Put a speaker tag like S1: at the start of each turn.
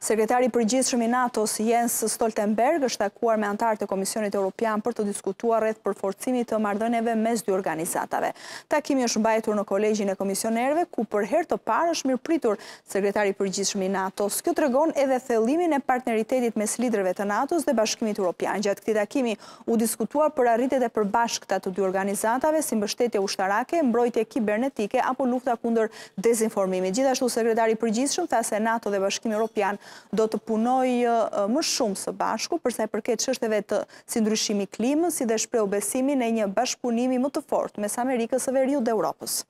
S1: Sekretari përgjithshëm i NATO-s Jens Stoltenberg është takuar me antarë të Komisionit Europian për të diskutuar rreth përforcimit të marrëdhënieve mes dy organizatave. Takimi është mbajtur në Kolegjin e Komisionerëve ku për herë të parë është mirëpritur sekretari përgjithshëm i NATO-s. Kjo tregon edhe thellimin e partneritetit mes liderëve të NATO-s dhe Bashkimit Europian. Gjatë këtij takimi u diskutua për arritjet e përbashkëta të dy organizatave si mbështetje ushtarake, mbrojtje kibernetike apo lufta kundër dezinformimit. Gjithashtu sekretari përgjithshëm tha se NATO dhe Bashkimi Europian do të punoj më shumë së bashku, përsa e përket që është e vetë si ndryshimi klimës, si dhe shpreu besimin e një bashkëpunimi më të fort me Amerikës e Veriut dhe Europës.